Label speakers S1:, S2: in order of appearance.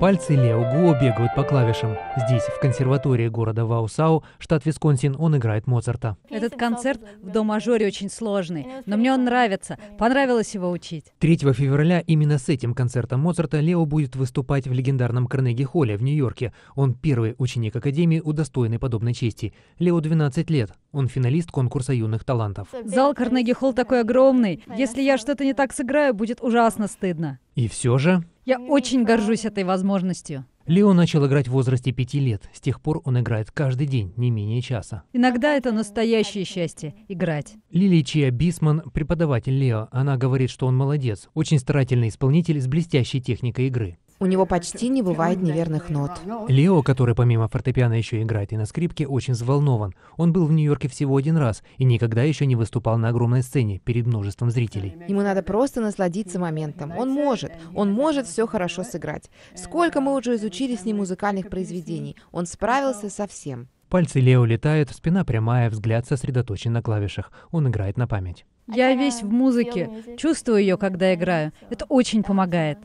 S1: Пальцы Лео Гуо бегают по клавишам. Здесь, в консерватории города Ваусау, штат Висконсин, он играет Моцарта.
S2: Этот концерт в до-мажоре очень сложный, но мне он нравится. Понравилось его учить.
S1: 3 февраля именно с этим концертом Моцарта Лео будет выступать в легендарном Карнеги-холле в Нью-Йорке. Он первый ученик Академии, удостоенный подобной чести. Лео 12 лет. Он финалист конкурса юных талантов.
S2: Зал Карнеги-холл такой огромный. Если я что-то не так сыграю, будет ужасно стыдно.
S1: И все же
S2: я очень горжусь этой возможностью.
S1: Лео начал играть в возрасте пяти лет. С тех пор он играет каждый день, не менее часа.
S2: Иногда это настоящее счастье — играть.
S1: Лили Чия Бисман — преподаватель Лео. Она говорит, что он молодец, очень старательный исполнитель с блестящей техникой игры.
S3: У него почти не бывает неверных нот.
S1: Лео, который помимо фортепиано еще играет и на скрипке, очень взволнован. Он был в Нью-Йорке всего один раз и никогда еще не выступал на огромной сцене перед множеством зрителей.
S3: Ему надо просто насладиться моментом. Он может. Он может все хорошо сыграть. Сколько мы уже изучили с ним музыкальных произведений. Он справился со всем.
S1: Пальцы Лео летают, спина прямая, взгляд сосредоточен на клавишах. Он играет на память.
S3: Я весь
S2: в музыке, чувствую ее, когда играю. Это очень помогает.